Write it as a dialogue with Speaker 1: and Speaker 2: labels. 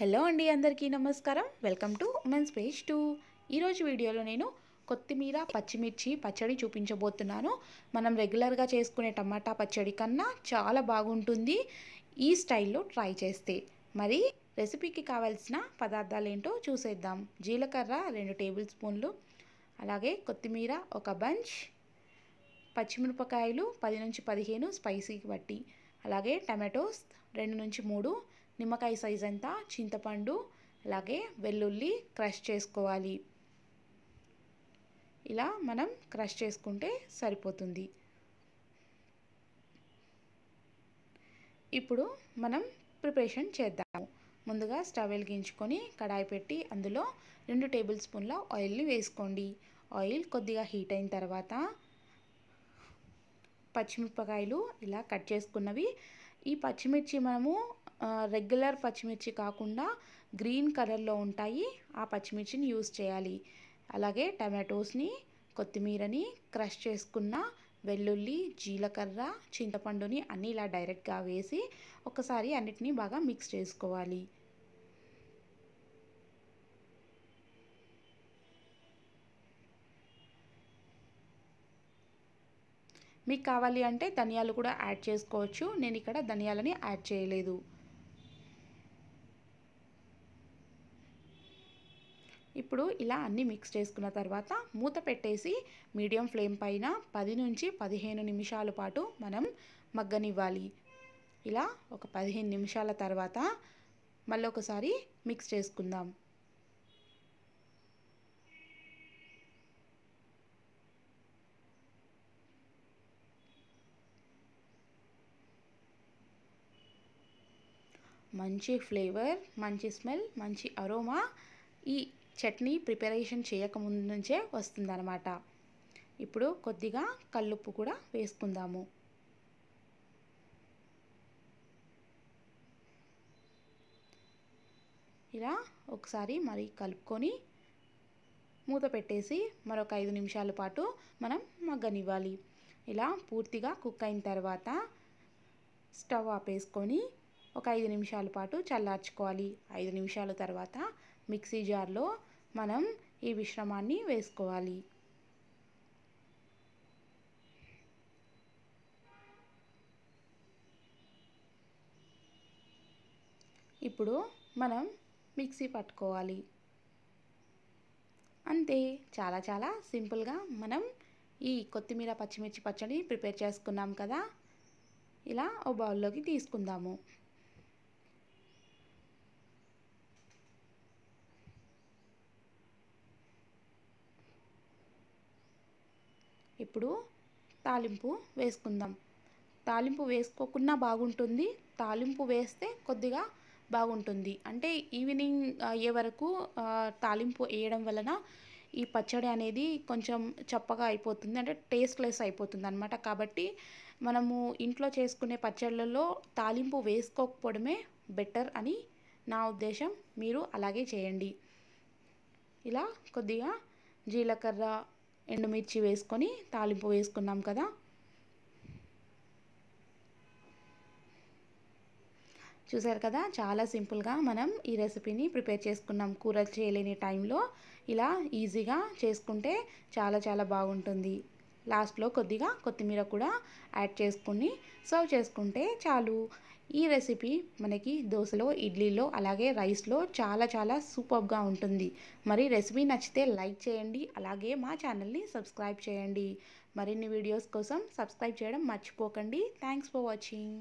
Speaker 1: hello అండి అందరికీ నమస్కారం welcome to women's page two ఈరోజు వీడియోలో నేను కొత్తిమీర పచ్చిమిర్చి పచ్చడి చూపించబోతున్నాను మనం రెగ్యులర్గా చేసుకునే టమాటా పచ్చడి కన్నా చాలా బాగుంటుంది ఈ స్టైల్లో ట్రై చేస్తే మరి రెసిపీకి కావాల్సిన పదార్థాలు ఏంటో చూసేద్దాం జీలకర్ర రెండు టేబుల్ స్పూన్లు అలాగే కొత్తిమీర ఒక బంచ్ పచ్చిమిరపకాయలు పది నుంచి పదిహేను స్పైసీకి బట్టి అలాగే టమాటోస్ రెండు నుంచి మూడు నిమ్మకాయ సైజ్ అంతా చింతపండు అలాగే వెల్లుల్లి క్రష్ చేసుకోవాలి ఇలా మనం క్రష్ చేసుకుంటే సరిపోతుంది ఇప్పుడు మనం ప్రిపరేషన్ చేద్దాము ముందుగా స్టవ్ వెలిగించుకొని కడాయి పెట్టి అందులో రెండు టేబుల్ స్పూన్ల ఆయిల్ని వేసుకోండి ఆయిల్ కొద్దిగా హీట్ అయిన తర్వాత పచ్చిమిరపకాయలు ఇలా కట్ చేసుకున్నవి ఈ పచ్చిమిర్చి మనము రెగ్యులర్ పచ్చిమిర్చి కాకుండా గ్రీన్ కలర్లో ఉంటాయి ఆ పచ్చిమిర్చిని యూస్ చేయాలి అలాగే టమాటోస్ని కొత్తిమీరని క్రష్ చేసుకున్న వెల్లుల్లి జీలకర్ర చింతపండుని అన్నీ ఇలా డైరెక్ట్గా వేసి ఒకసారి అన్నిటినీ బాగా మిక్స్ చేసుకోవాలి మీకు కావాలి అంటే ధనియాలు కూడా యాడ్ చేసుకోవచ్చు నేను ఇక్కడ ధనియాలని యాడ్ చేయలేదు ఇప్పుడు ఇలా అన్నీ మిక్స్ చేసుకున్న తర్వాత మూత పెట్టేసి మీడియం ఫ్లేమ్ పైన పది నుంచి పదిహేను నిమిషాల పాటు మనం మగ్గనివ్వాలి ఇలా ఒక పదిహేను నిమిషాల తర్వాత మళ్ళీ ఒకసారి మిక్స్ చేసుకుందాం మంచి ఫ్లేవర్ మంచి స్మెల్ మంచి అరోమా ఈ చట్నీ ప్రిపరేషన్ చేయకముందు నుంచే వస్తుందన్నమాట ఇప్పుడు కొద్దిగా కల్లుప్పు కూడా వేసుకుందాము ఇలా ఒకసారి మరి కలుపుకొని మూత పెట్టేసి మరొక ఐదు నిమిషాల పాటు మనం మగ్గనివ్వాలి ఇలా పూర్తిగా కుక్ అయిన తర్వాత స్టవ్ ఆపేసుకొని ఒక ఐదు నిమిషాల పాటు చల్లార్చుకోవాలి ఐదు నిమిషాల తర్వాత మిక్సీ జార్లో మనం ఈ మిశ్రమాన్ని వేసుకోవాలి ఇప్పుడు మనం మిక్సీ పట్టుకోవాలి అంతే చాలా చాలా సింపుల్గా మనం ఈ కొత్తిమీర పచ్చిమిర్చి పచ్చడి ప్రిపేర్ చేసుకున్నాం కదా ఇలా ఓ బౌల్లోకి తీసుకుందాము ఇప్పుడు తాలింపు వేసుకుందాం తాలింపు వేసుకోకుండా బాగుంటుంది తాలింపు వేస్తే కొద్దిగా బాగుంటుంది అంటే ఈవినింగ్ అయ్యే వరకు తాలింపు వేయడం వలన ఈ పచ్చడి అనేది కొంచెం చప్పగా అయిపోతుంది అంటే టేస్ట్లెస్ అయిపోతుంది అనమాట కాబట్టి మనము ఇంట్లో చేసుకునే పచ్చళ్ళలో తాలింపు వేసుకోకపోవడమే బెటర్ అని నా ఉద్దేశం మీరు అలాగే చేయండి ఇలా కొద్దిగా జీలకర్ర ఎండుమిర్చి వేసుకొని తాలింపు వేసుకున్నాం కదా చూసారు కదా చాలా సింపుల్గా మనం ఈ రెసిపీని ప్రిపేర్ చేసుకున్నాం కూర చేయలేని టైంలో ఇలా ఈజీగా చేసుకుంటే చాలా చాలా బాగుంటుంది లాస్ట్లో కొద్దిగా కొత్తిమీర కూడా యాడ్ చేసుకుని సర్వ్ చేసుకుంటే చాలు ఈ రెసిపీ మనకి దోశలో ఇడ్లీలో అలాగే రైస్లో చాలా చాలా సూపర్గా ఉంటుంది మరి రెసిపీ నచ్చితే లైక్ చేయండి అలాగే మా ఛానల్ని సబ్స్క్రైబ్ చేయండి మరిన్ని వీడియోస్ కోసం సబ్స్క్రైబ్ చేయడం మర్చిపోకండి థ్యాంక్స్ ఫర్ వాచింగ్